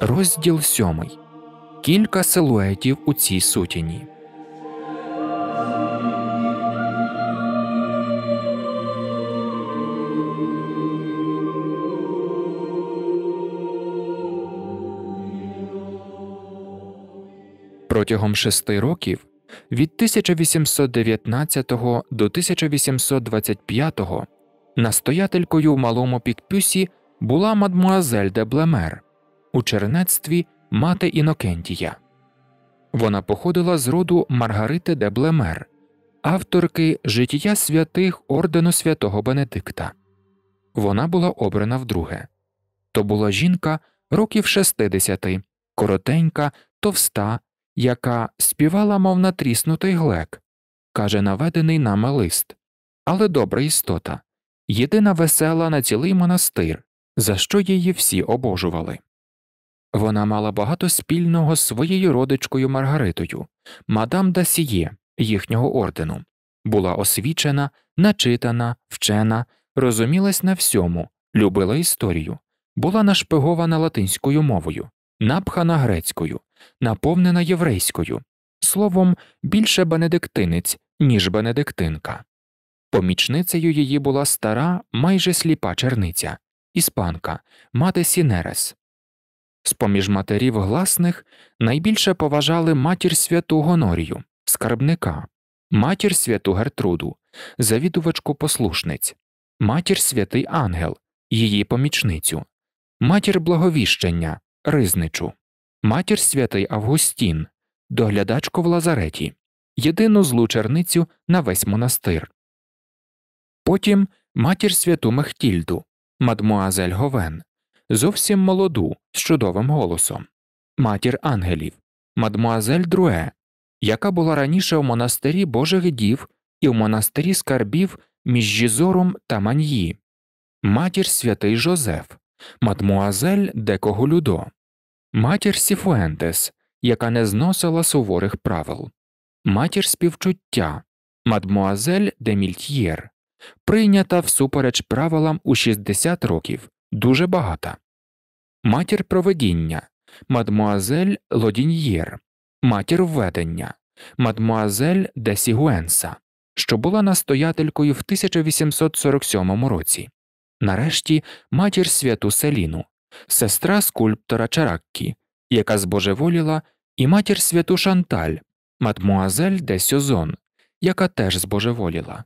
Розділ сьомий. Кілька силуетів у цій сутіні. Протягом шести років від 1819 до 1825 настоятелькою в малому Пікпюсі була мадмуазель де Блемер у чернецтві мати Інокентія. Вона походила з роду Маргарити де Блемер, авторки життя святих ордену святого Бенедикта. Вона була обрана вдруге. То була жінка років 60, коротенька, товста, яка співала, мов натріснутий глек, каже наведений нами лист, але добра істота, єдина весела на цілий монастир, за що її всі обожували. Вона мала багато спільного з своєю родичкою Маргаритою, мадам Дасіє, їхнього ордену, була освічена, начитана, вчена, розумілась на всьому, любила історію, була нашпигована латинською мовою, напхана грецькою, наповнена єврейською, словом, більше бенедиктинець, ніж бенедиктинка. Помічницею її була стара, майже сліпа черниця, іспанка, мати Сінерес. З поміж матерів гласних найбільше поважали матір святу Гонорію, скарбника, матір святу Гертруду, завідувачку послушниць, матір святий ангел, її помічницю, матір благовіщення, ризничу матір святий Августін, доглядачку в Лазареті, єдину злу черницю на весь монастир. Потім матір святу Мехтільду, мадмуазель Говен, зовсім молоду з чудовим голосом, матір ангелів, мадмуазель Друе, яка була раніше в монастирі Божих дів і в монастирі скарбів між Жізором та Маньї, матір святий Жозеф, мадмуазель Декого Людо, матір Сіфуентес, яка не зносила суворих правил, матір співчуття, мадмуазель де Мільтьєр, прийнята всупереч правилам у 60 років, дуже багата, матір проведіння, мадмуазель Лодіньєр, матір введення, мадмуазель де Сігуенса, що була настоятелькою в 1847 році, нарешті матір святу Селіну сестра скульптора Чараккі, яка збожеволіла, і матір святу Шанталь, мадмуазель де Сьозон, яка теж збожеволіла.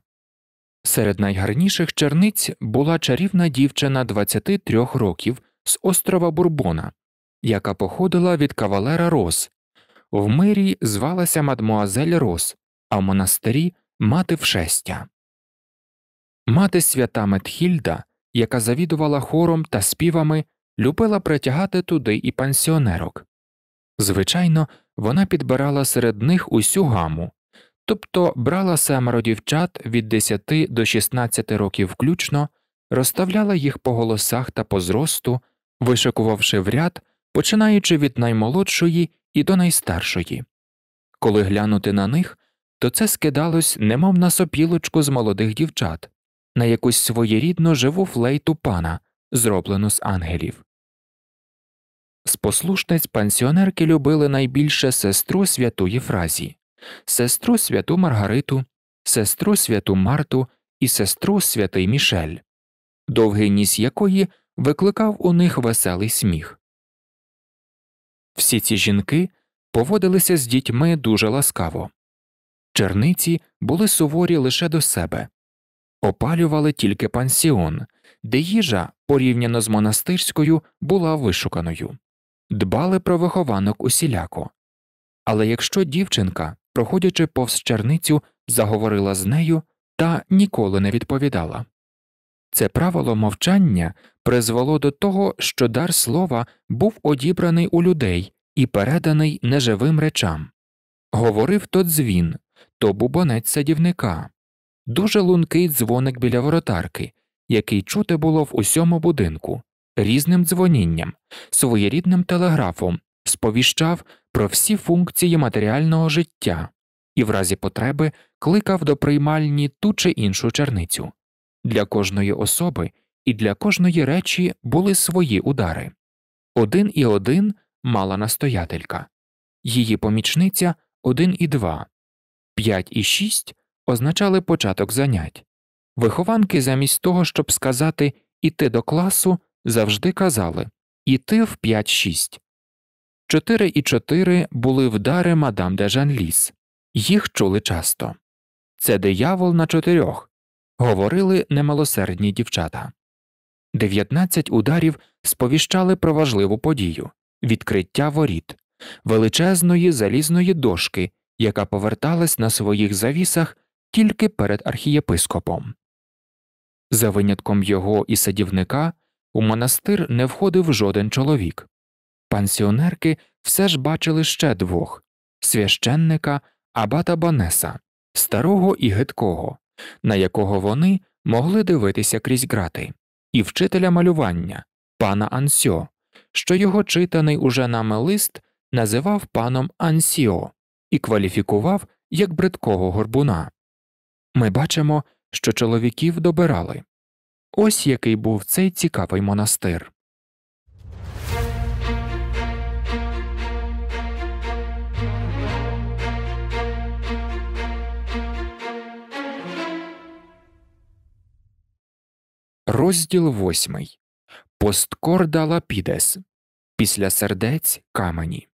Серед найгарніших черниць була чарівна дівчина 23 років з острова Бурбона, яка походила від кавалера Рос, в мирі звалася мадмуазель Рос, а в монастирі мати вшестя. Мати свята Метхільда, яка завідувала хором та співами любила притягати туди і пансіонерок. Звичайно, вона підбирала серед них усю гаму, тобто брала семеро дівчат від 10 до 16 років включно, розставляла їх по голосах та по зросту, вишикувавши в ряд, починаючи від наймолодшої і до найстаршої. Коли глянути на них, то це скидалось, немов на сопілочку з молодих дівчат, на якусь своєрідну живу флейту пана, зроблену з ангелів. З послушниць пансіонерки любили найбільше сестру святу Єфразі, сестру святу Маргариту, сестру святу Марту і сестру святий Мішель, довгий ніс якої викликав у них веселий сміх. Всі ці жінки поводилися з дітьми дуже ласкаво. Черниці були суворі лише до себе, опалювали тільки пансіон, де їжа, порівняно з монастирською, була вишуканою дбали про вихованок усіляко. Але якщо дівчинка, проходячи повз черницю, заговорила з нею та ніколи не відповідала, це правило мовчання призвело до того, що дар слова був одібраний у людей і переданий неживим речам. Говорив то дзвін, то бубонець садівника, дуже лункий дзвоник біля воротарки, який чути було в усьому будинку, різним дзвонінням, своєрідним телеграфом, сповіщав про всі функції матеріального життя і в разі потреби кликав до приймальні ту чи іншу черницю. Для кожної особи і для кожної речі були свої удари. Один і один мала настоятелька, її помічниця один і два, п'ять і шість означали початок занять. Вихованки замість того, щоб сказати іти до класу, завжди казали Іти в 5-6. Чотири і чотири були вдари мадам де Жанліс. Їх чули часто. Це диявол на чотирьох. Говорили немалосердні дівчата. Дев'ятнадцять ударів сповіщали про важливу подію відкриття воріт, величезної залізної дошки, яка поверталась на своїх завісах тільки перед архієпископом. За винятком його і садівника у монастир не входив жоден чоловік. Пансіонерки все ж бачили ще двох священника Абата Банеса, старого і гидкого, на якого вони могли дивитися крізь грати, і вчителя малювання, пана Ансьо, що його читаний уже нами лист називав паном Ансіо і кваліфікував як бридкого горбуна. Ми бачимо, що чоловіків добирали. Ось який був цей цікавий монастир. Розділ восьмий. Посткорда Лапідес. Після сердець камені.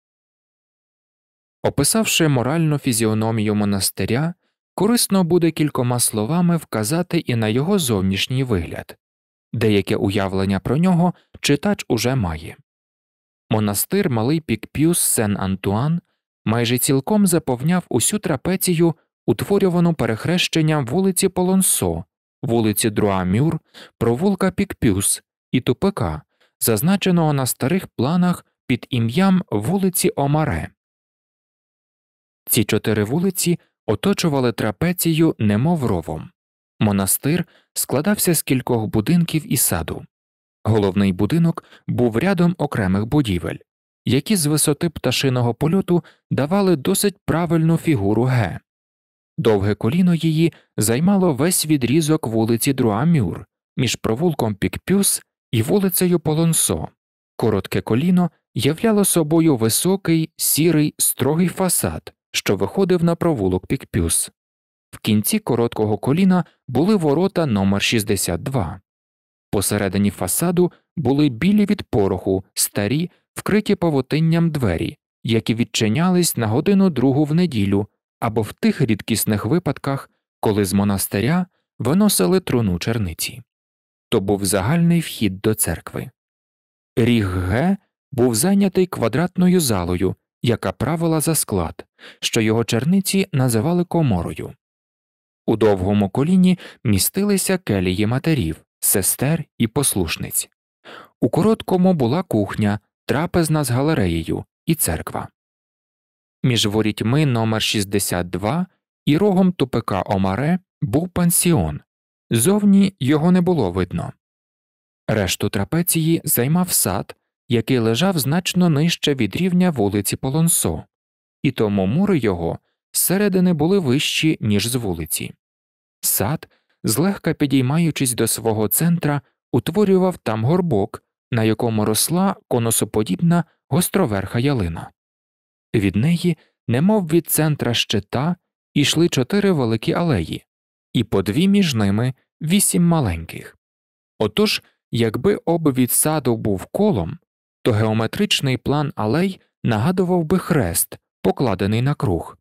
Описавши моральну фізіономію монастиря, Корисно буде кількома словами вказати і на його зовнішній вигляд, деяке уявлення про нього читач уже має. Монастир малий Пікп'юс Сен Антуан майже цілком заповняв усю трапецію, утворювану перехрещенням вулиці Полонсо, вулиці Друамюр, провулка Пікпюс і тупика, зазначеного на старих планах під ім'ям вулиці Омаре. Ці чотири вулиці оточували трапецію немов ровом. Монастир складався з кількох будинків і саду. Головний будинок був рядом окремих будівель, які з висоти пташиного польоту давали досить правильну фігуру ге. Довге коліно її займало весь відрізок вулиці Друамюр між провулком Пікпюс і вулицею Полонсо. Коротке коліно являло собою високий, сірий, строгий фасад, що виходив на провулок Пікпюс. В кінці короткого коліна були ворота номер 62. Посередині фасаду були білі від пороху, старі, вкриті павутинням двері, які відчинялись на годину другу в неділю або в тих рідкісних випадках, коли з монастиря виносили труну черниці. То був загальний вхід до церкви. Ріг Г був зайнятий квадратною залою, яка правила за склад, що його черниці називали коморою. У довгому коліні містилися келії матерів, сестер і послушниць. У короткому була кухня, трапезна з галереєю і церква. Між ворітьми номер 62 і рогом тупика Омаре був пансіон. Зовні його не було видно. Решту трапеції займав сад, який лежав значно нижче від рівня вулиці Полонсо, і тому мури його зсередини були вищі, ніж з вулиці. Сад, злегка підіймаючись до свого центра, утворював там горбок, на якому росла конусоподібна гостроверха ялина. Від неї, немов від центра щита, ішли чотири великі алеї, і по дві між ними вісім маленьких. Отож, якби обвід саду був колом, то геометричний план алей нагадував би хрест, покладений на круг.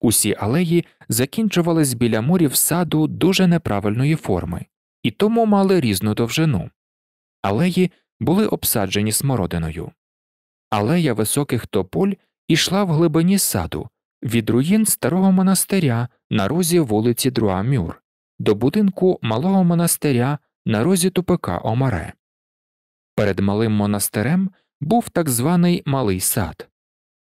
Усі алеї закінчувались біля морів саду дуже неправильної форми і тому мали різну довжину. Алеї були обсаджені смородиною. Алея високих тополь ішла в глибині саду від руїн старого монастиря на розі вулиці Друамюр до будинку малого монастиря на розі тупика Омаре. Перед малим монастирем був так званий малий сад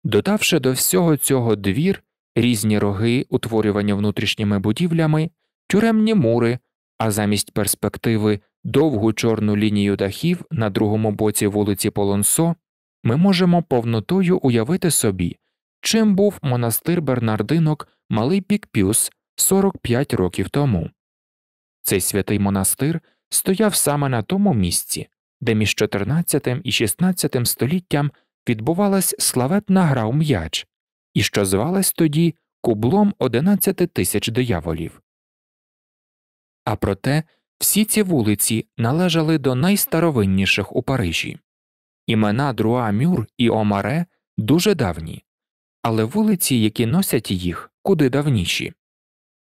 додавши до всього цього двір, різні роги, утворювані внутрішніми будівлями, тюремні мури, а замість перспективи довгу чорну лінію дахів на другому боці вулиці Полонсо, ми можемо повнотою уявити собі, чим був монастир Бернардинок Малий Пікпюс 45 років тому. Цей святий монастир стояв саме на тому місці, де між 14 і 16 століттям відбувалась славетна гра у м'яч, і що звалась тоді кублом 11 тисяч дияволів. А проте всі ці вулиці належали до найстаровинніших у Парижі. Імена Друа Мюр і Омаре дуже давні, але вулиці, які носять їх, куди давніші.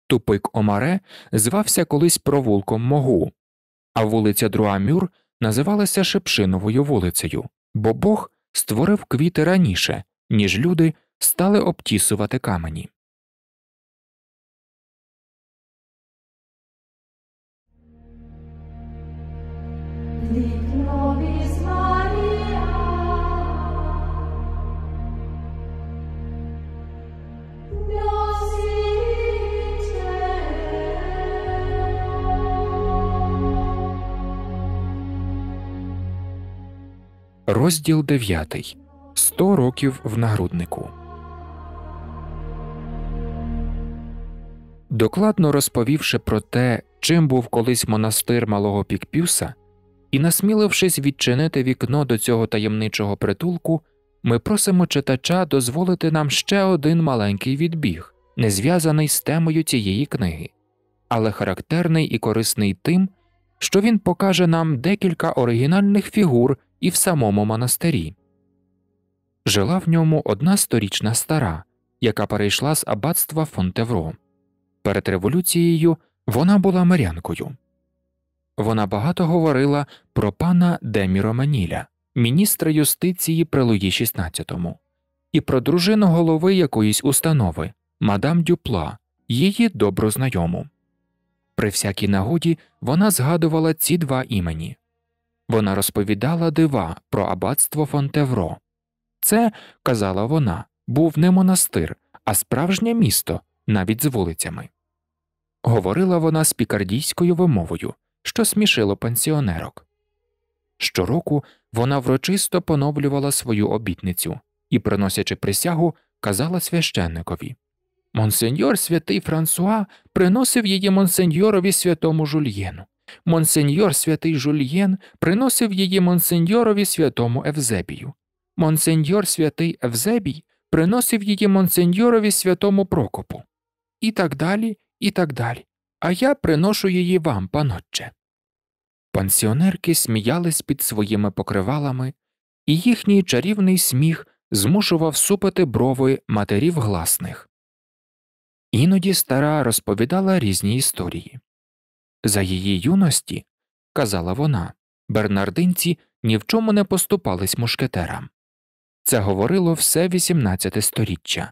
Тупик Омаре звався колись провулком Могу, а вулиця Друа Мюр називалася Шепшиновою вулицею, бо Бог створив квіти раніше, ніж люди стали обтісувати камені. Розділ 9. 100 років в нагруднику. Докладно розповівши про те, чим був колись монастир малого Пікпюса, і насмілившись відчинити вікно до цього таємничого притулку, ми просимо читача дозволити нам ще один маленький відбіг, не зв'язаний з темою цієї книги, але характерний і корисний тим, що він покаже нам декілька оригінальних фігур і в самому монастирі. Жила в ньому одна сторічна стара, яка перейшла з аббатства Фонтевро. Перед революцією вона була мирянкою. Вона багато говорила про пана Деміро Маніля, міністра юстиції при Луї XVI, і про дружину голови якоїсь установи мадам Дюпла, її добру знайому. При всякій нагоді вона згадувала ці два імені вона розповідала дива про аббатство Фонтевро. Це, казала вона, був не монастир, а справжнє місто, навіть з вулицями. Говорила вона з пікардійською вимовою, що смішило пансіонерок. Щороку вона врочисто поновлювала свою обітницю і, приносячи присягу, казала священникові Монсеньор святий Франсуа приносив її монсеньорові святому жульєну. Монсеньор святий Жульєн приносив її монсеньорові святому Евзебію. Монсеньор святий Евзебій приносив її монсеньорові святому Прокопу. І так далі, і так далі. А я приношу її вам, панотче. Пансіонерки сміялись під своїми покривалами, і їхній чарівний сміх змушував супити брови матерів гласних. Іноді стара розповідала різні історії. За її юності, казала вона, бернардинці ні в чому не поступались мушкетерам. Це говорило все XVIII століття.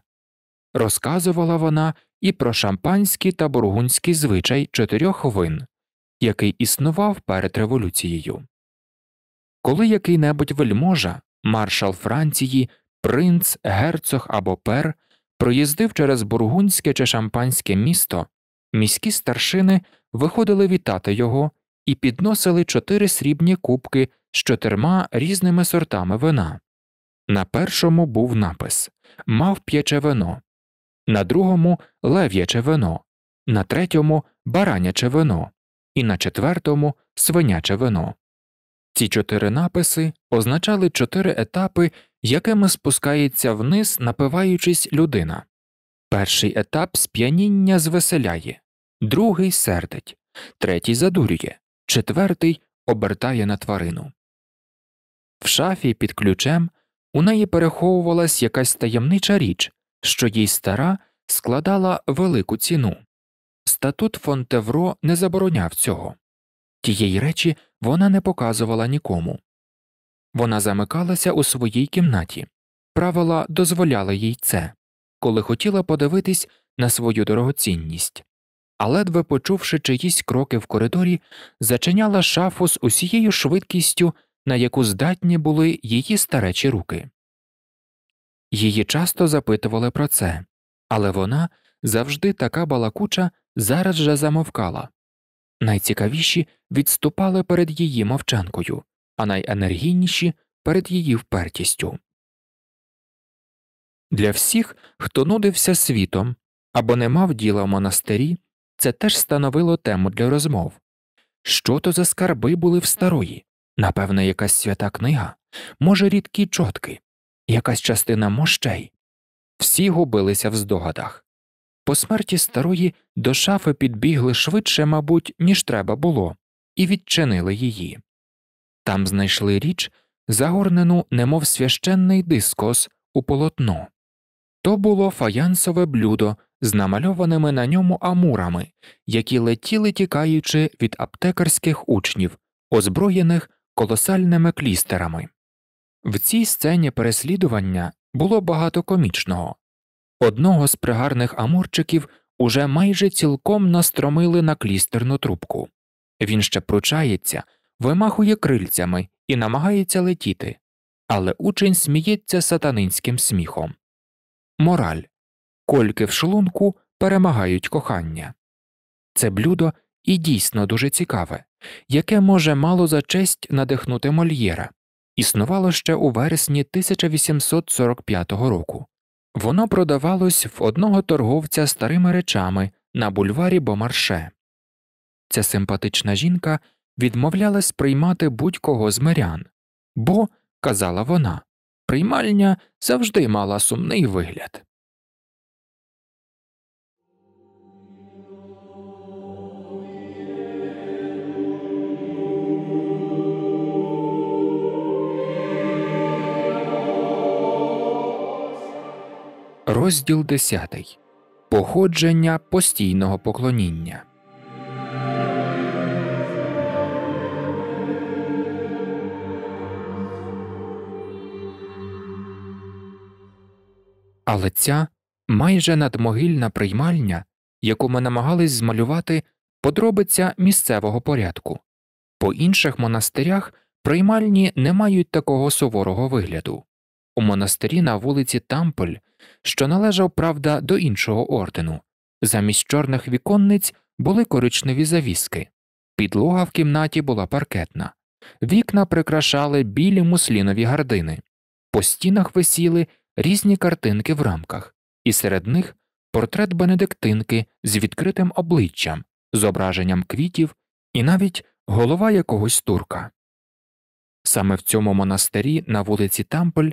Розказувала вона і про шампанський та бургундський звичай чотирьох вин, який існував перед революцією. Коли який небудь вельможа, маршал Франції, принц, герцог або пер проїздив через бургунське чи шампанське місто, Міські старшини виходили вітати його і підносили чотири срібні кубки з чотирма різними сортами вина. На першому був напис Мав п'яче вино, на другому лев'яче вино, на третьому бараняче вино, і на четвертому свиняче вино. Ці чотири написи означали чотири етапи, якими спускається вниз, напиваючись людина. Перший етап сп'яніння звеселяє, другий сердить, третій задурює, четвертий обертає на тварину. В шафі під ключем у неї переховувалась якась таємнича річ, що їй стара складала велику ціну. Статут Фонтевро не забороняв цього, тієї речі вона не показувала нікому. Вона замикалася у своїй кімнаті, правила дозволяли їй це, коли хотіла подивитись на свою дорогоцінність а ледве почувши чиїсь кроки в коридорі, зачиняла шафу з усією швидкістю, на яку здатні були її старечі руки. Її часто запитували про це, але вона завжди така балакуча зараз же замовкала. Найцікавіші відступали перед її мовчанкою, а найенергійніші перед її впертістю. Для всіх, хто нудився світом або не мав діла в монастирі, це теж становило тему для розмов. Що то за скарби були в старої? Напевно, якась свята книга, може, рідкі чотки, якась частина мощей. Всі губилися в здогадах. По смерті старої до шафи підбігли швидше, мабуть, ніж треба було, і відчинили її. Там знайшли річ, загорнену, немов священний дискос, у полотно. То було фаянсове блюдо з намальованими на ньому амурами, які летіли тікаючи від аптекарських учнів, озброєних колосальними клістерами. В цій сцені переслідування було багато комічного. Одного з пригарних амурчиків уже майже цілком настромили на клістерну трубку. Він ще пручається, вимахує крильцями і намагається летіти, але учень сміється сатанинським сміхом. Мораль кольки в шлунку перемагають кохання. Це блюдо і дійсно дуже цікаве, яке може мало за честь надихнути мольєра, існувало ще у вересні 1845 року. Воно продавалось в одного торговця старими речами на бульварі Бомарше. Ця симпатична жінка відмовлялась приймати будь кого з мирян, бо, казала вона, приймальня завжди мала сумний вигляд. Розділ 10. Походження постійного поклоніння. Але ця майже надмогильна приймальня, яку ми намагались змалювати, подробиця місцевого порядку. По інших монастирях приймальні не мають такого суворого вигляду. У монастирі на вулиці Тамполь що належав, правда, до іншого ордену. Замість чорних віконниць були коричневі завіски, підлога в кімнаті була паркетна, вікна прикрашали білі муслінові гардини, по стінах висіли різні картинки в рамках, і серед них портрет бенедиктинки з відкритим обличчям, зображенням квітів і навіть голова якогось турка. Саме в цьому монастирі на вулиці Тамполь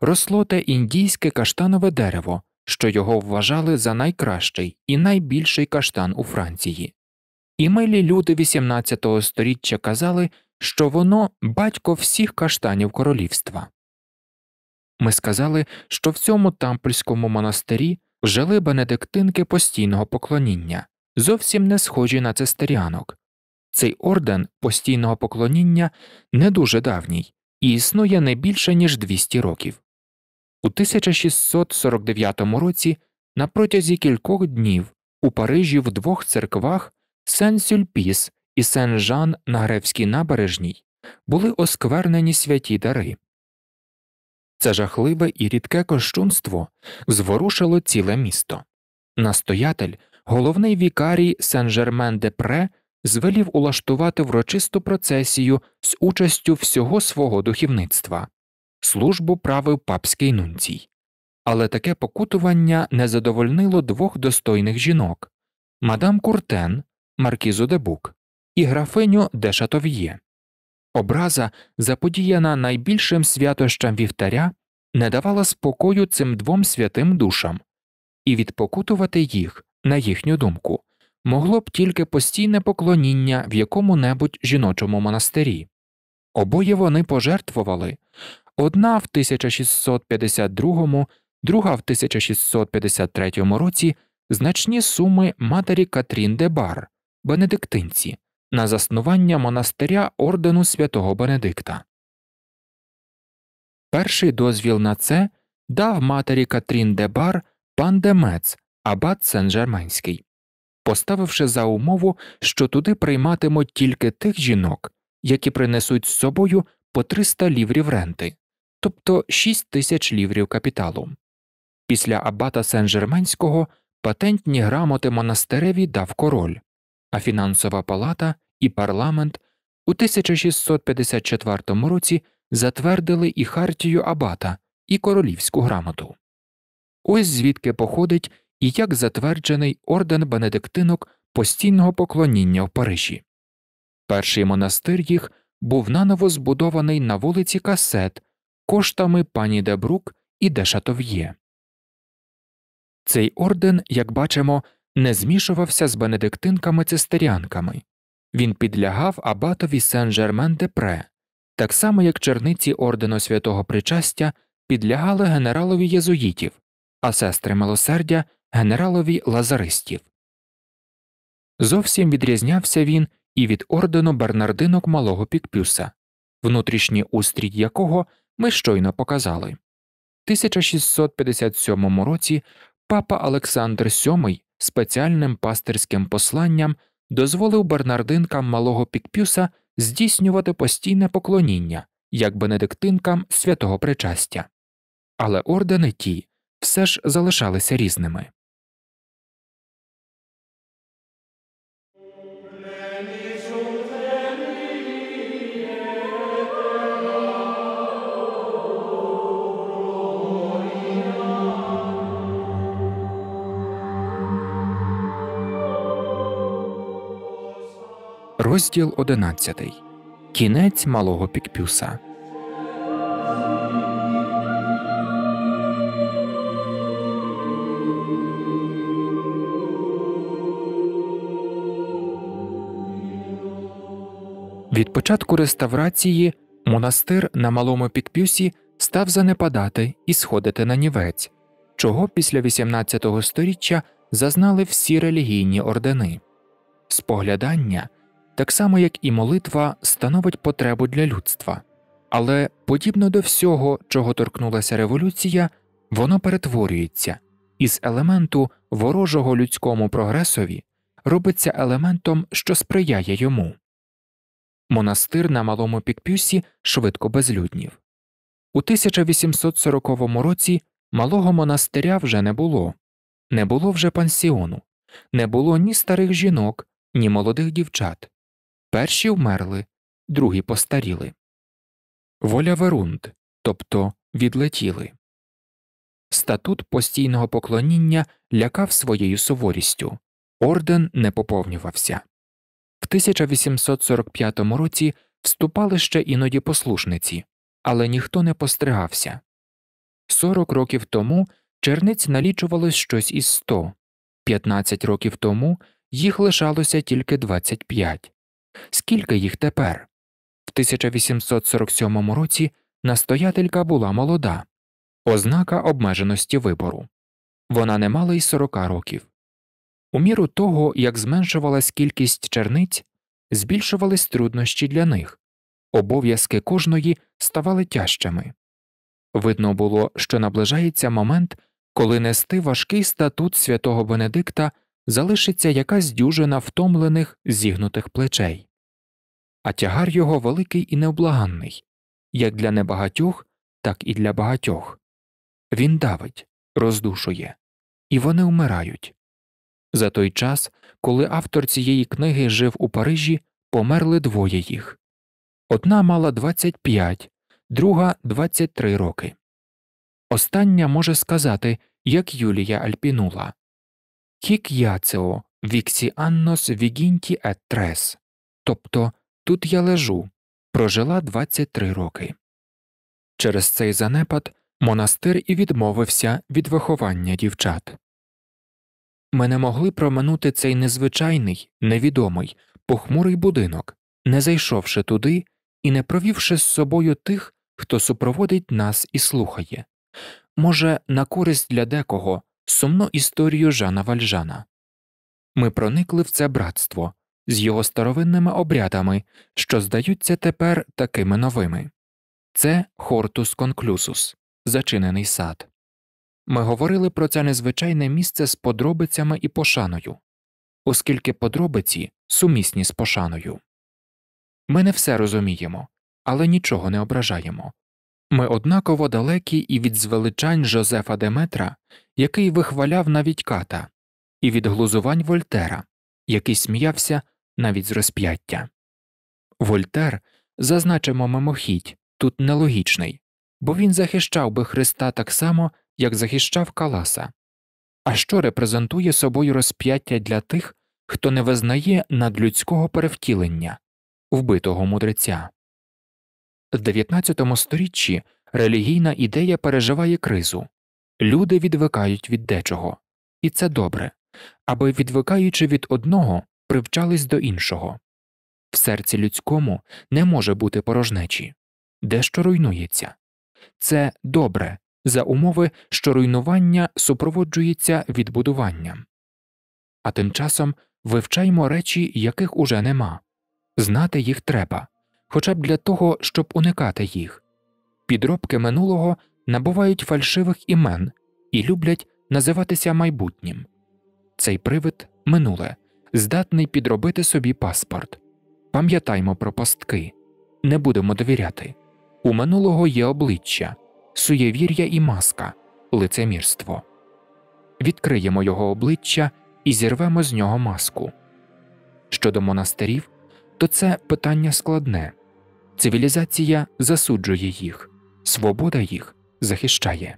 росло те індійське каштанове дерево, що його вважали за найкращий і найбільший каштан у Франції. І милі люди XVIII століття казали, що воно батько всіх каштанів королівства. Ми сказали, що в цьому тампольському монастирі жили бенедиктинки постійного поклоніння, зовсім не схожі на цистеріанок, цей орден постійного поклоніння не дуже давній і існує не більше ніж 200 років. У 1649 році на протязі кількох днів у Парижі в двох церквах сен сюльпіс і сен Жан на Гревській набережній були осквернені святі дари. Це жахливе і рідке кощунство зворушило ціле місто. Настоятель, головний вікарій Сен Жермен де Пре звелів улаштувати врочисту процесію з участю всього свого духівництва, службу правив папський нунцій. Але таке покутування не задовольнило двох достойних жінок мадам Куртен, Маркізу Дебук і графиню Дешатов'є Образа, заподіяна найбільшим святощам вівтаря, не давала спокою цим двом святим душам і відпокутувати їх, на їхню думку, могло б тільки постійне поклоніння в якому небудь жіночому монастирі. Обоє вони пожертвували одна в 1652, друга в 1653 році значні суми матері Катрін де Бар, Бенедиктинці, на заснування монастиря ордену святого Бенедикта. Перший дозвіл на це дав матері Катрін де Бар пан Демец, абат Сен-Жерменський поставивши за умову, що туди прийматимуть тільки тих жінок, які принесуть з собою по 300 ліврів ренти, тобто 6 тисяч ліврів капіталу. Після абата Сен-Жерменського патентні грамоти монастиреві дав король, а фінансова палата і парламент у 1654 році затвердили і хартію абата, і королівську грамоту. Ось звідки походить і як затверджений орден бенедиктинок постійного поклоніння в Парижі. Перший монастир їх був наново збудований на вулиці Касет коштами пані Дебрук і Дешатов'є. Цей орден, як бачимо, не змішувався з бенедиктинками цистерянками він підлягав абатові сен жермен де пре так само як черниці ордену святого причастя підлягали генералові єзуїтів, а сестри милосердя генералові лазаристів. Зовсім відрізнявся він і від ордену бернардинок малого Пікпюса, внутрішній устрій якого ми щойно показали. В 1657 році папа Олександр VII спеціальним пастирським посланням дозволив бернардинкам малого Пікпюса здійснювати постійне поклоніння як бенедиктинкам святого причастя. Але ордени ті все ж залишалися різними. Розділ 11. Кінець малого Пікпюса. Від початку реставрації монастир на малому Пікпюсі став занепадати і сходити на нівець, чого після XVIII століття зазнали всі релігійні ордени. Споглядання так само як і молитва становить потребу для людства, але подібно до всього, чого торкнулася революція, воно перетворюється із елементу ворожого людському прогресові робиться елементом, що сприяє йому. Монастир на малому Пікпюсі швидко безлюднів. У 1840 році малого монастиря вже не було, не було вже пансіону, не було ні старих жінок, ні молодих дівчат, Перші вмерли, другі постаріли. Воля верунд, тобто відлетіли. Статут постійного поклоніння лякав своєю суворістю, орден не поповнювався. В 1845 році вступали ще іноді послушниці, але ніхто не постригався. 40 років тому черниць налічувалось щось із 100, 15 років тому їх лишалося тільки 25. Скільки їх тепер? В 1847 році настоятелька була молода, ознака обмеженості вибору. Вона не мала й 40 років. У міру того, як зменшувалась кількість черниць, збільшувались труднощі для них, обов'язки кожної ставали тяжчими. Видно було, що наближається момент, коли нести важкий статут святого Бенедикта залишиться якась дюжина втомлених зігнутих плечей а тягар його великий і необлаганний, як для небагатьох, так і для багатьох. Він давить, роздушує, і вони вмирають. За той час, коли автор цієї книги жив у Парижі, померли двоє їх. Одна мала 25, друга 23 роки. Остання може сказати, як Юлія Альпінула Хік яцео віксі аннос вігінті ет трес, тобто Тут я лежу, прожила 23 роки. Через цей занепад монастир і відмовився від виховання дівчат. Ми не могли проминути цей незвичайний, невідомий, похмурий будинок, не зайшовши туди і не провівши з собою тих, хто супроводить нас і слухає. Може, на користь для декого сумну історію Жана Вальжана. Ми проникли в це братство, з його старовинними обрядами, що здаються тепер такими новими це Хортус Конклюсус, зачинений сад. Ми говорили про це незвичайне місце з подробицями і пошаною, оскільки подробиці сумісні з пошаною. Ми не все розуміємо, але нічого не ображаємо. Ми однаково далекі і від звеличань Жозефа Деметра, який вихваляв навіть ката, і від глузувань Вольтера, який сміявся навіть з розп'яття. Вольтер, зазначимо мимохідь, тут нелогічний, бо він захищав би Христа так само, як захищав Каласа. А що репрезентує собою розп'яття для тих, хто не визнає надлюдського перевтілення, вбитого мудреця. В 19 сторіччі релігійна ідея переживає кризу люди відвикають від дечого, і це добре, аби відвикаючи від одного, привчались до іншого. В серці людському не може бути порожнечі, дещо руйнується. Це добре за умови, що руйнування супроводжується відбудуванням. А тим часом вивчаймо речі, яких уже нема. Знати їх треба, хоча б для того, щоб уникати їх. Підробки минулого набувають фальшивих імен і люблять називатися майбутнім. Цей привид минуле здатний підробити собі паспорт. Пам'ятаймо про пастки, не будемо довіряти. У минулого є обличчя, суєвір'я і маска, лицемірство. Відкриємо його обличчя і зірвемо з нього маску. Щодо монастирів, то це питання складне цивілізація засуджує їх, свобода їх захищає.